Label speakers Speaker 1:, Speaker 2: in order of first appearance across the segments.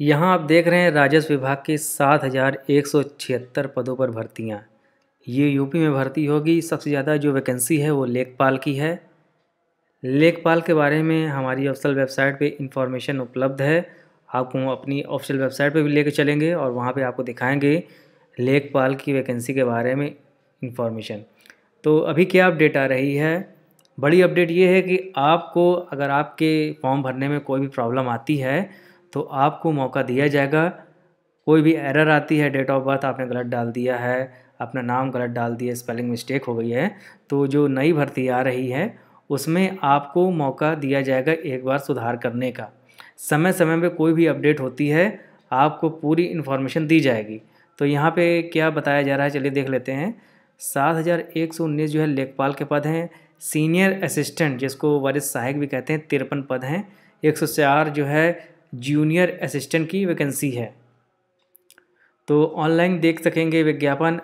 Speaker 1: यहाँ आप देख रहे हैं राजस्व विभाग के सात हज़ार एक सौ छिहत्तर पदों पर भर्तियाँ ये यूपी में भर्ती होगी सबसे ज़्यादा जो वैकेंसी है वो लेखपाल की है लेखपाल के बारे में हमारी ऑफिसल वेबसाइट पे इंफॉर्मेशन उपलब्ध है आपको अपनी ऑफिशियल वेबसाइट पे भी लेकर चलेंगे और वहाँ पे आपको दिखाएंगे लेखपाल की वैकेंसी के बारे में इंफॉर्मेशन तो अभी क्या अपडेट आ रही है बड़ी अपडेट ये है कि आपको अगर आपके फॉर्म भरने में कोई भी प्रॉब्लम आती है तो आपको मौका दिया जाएगा कोई भी एरर आती है डेट ऑफ बर्थ आपने गलत डाल दिया है अपना नाम गलत डाल दिया स्पेलिंग मिस्टेक हो गई है तो जो नई भर्ती आ रही है उसमें आपको मौका दिया जाएगा एक बार सुधार करने का समय समय पे कोई भी अपडेट होती है आपको पूरी इन्फॉर्मेशन दी जाएगी तो यहाँ पे क्या बताया जा रहा है चलिए देख लेते हैं सात हज़ार एक सौ उन्नीस जो है लेखपाल के पद हैं सीनियर असिस्टेंट जिसको वरिष्ठ सहायक भी कहते हैं तिरपन पद हैं एक सौ चार जो है जूनियर असिस्टेंट की वैकेंसी है तो ऑनलाइन देख सकेंगे विज्ञापन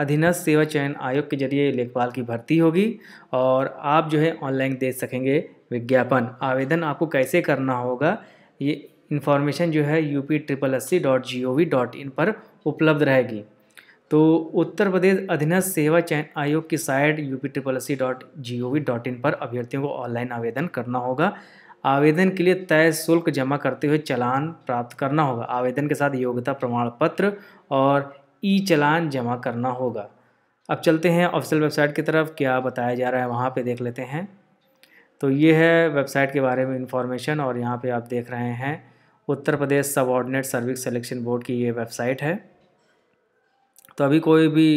Speaker 1: अधीनस्थ सेवा चयन आयोग के जरिए लेखपाल की भर्ती होगी और आप जो है ऑनलाइन देख सकेंगे विज्ञापन आवेदन आपको कैसे करना होगा ये इन्फॉर्मेशन जो है U P triple S C dot G O V dot in पर उपलब्ध रहेगी तो उत्तर प्रदेश अधीनस्थ सेवा चयन आयोग की site U P triple S C dot G O V dot in पर अभ्यर्थियों को ऑनलाइन आवेदन करना होगा आवेदन के लिए तय शुल्क जमा करते हुए चलान प्राप्त करना होगा आवेदन के साथ योग्यता प्रमाण पत्र और ई चलान जमा करना होगा अब चलते हैं ऑफिशियल वेबसाइट की तरफ क्या बताया जा रहा है वहाँ पे देख लेते हैं तो ये है वेबसाइट के बारे में इंफॉर्मेशन और यहाँ पे आप देख रहे हैं Uttar Pradesh subordinate service selection board की ये वेबसाइट है तो अभी कोई भी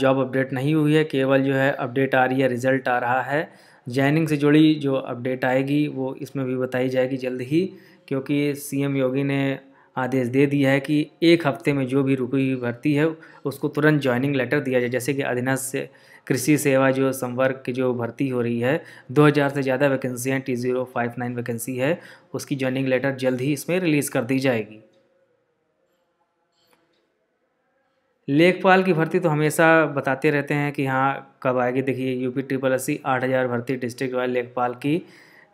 Speaker 1: जॉब अपडेट नहीं हुई है केवल जो है अपडेट आ रही है रिज़ल्ट आ रहा है जैनिंग से जुड़ी जो अपडेट आएगी वो इसमें भी बताई जाएगी जल्द ही क्योंकि सीएम योगी ने आदेश दे दिया है कि एक हफ्ते में जो भी रुकी हुई भर्ती है उसको तुरंत ज्वाइनिंग लेटर दिया जाए जैसे कि अधीनस्थ से कृषि सेवा जो संवर्ग की जो भर्ती हो रही है 2000 से ज़्यादा वैकेंसी हैं T zero five nine vacancy है उसकी ज्वाइनिंग लेटर जल्द ही इसमें रिलीज़ कर दी जाएगी लेखपाल की भर्ती तो हमेशा बताते रहते हैं कि हाँ कब आएगी देखिए यूपी ट्रिपल एस सी आठ हज़ार भर्ती डिस्ट्रिक्ट वाइज लेखपाल की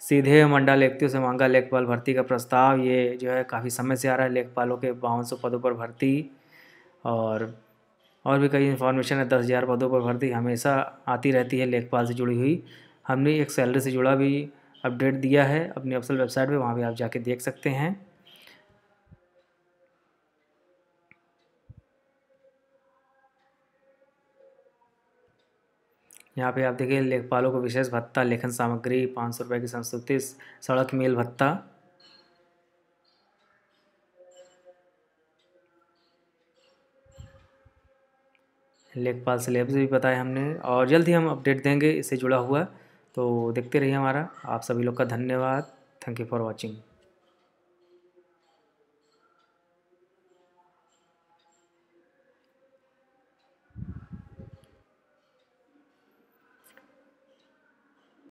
Speaker 1: सीधे मंडा व्यक्तियों से मांगा लेखपाल भर्ती का प्रस्ताव ये जो है काफ़ी समय से आ रहा है लेखपालों के बावन सौ पदों पर भर्ती और और भी कई इन्फॉर्मेशन है दस हज़ार पदों पर भर्ती हमेशा आती रहती है लेखपाल से जुड़ी हुई हमने एक सैलरी से जुड़ा भी अपडेट दिया है अपनी अफसल वेबसाइट पे वहाँ भी आप जाके देख सकते हैं यहाँ पे आप देखिए लेखपालों को विशेष भत्ता लेखन सामग्री पाँच सौ रुपये की संस्कृति सड़क मेल भत्ता लेखपाल सिलेबस भी बताया हमने और जल्द ही हम अपडेट देंगे इससे जुड़ा हुआ तो देखते रहिए हमारा आप सभी लोग का धन्यवाद थैंक यू फॉर वॉचिंग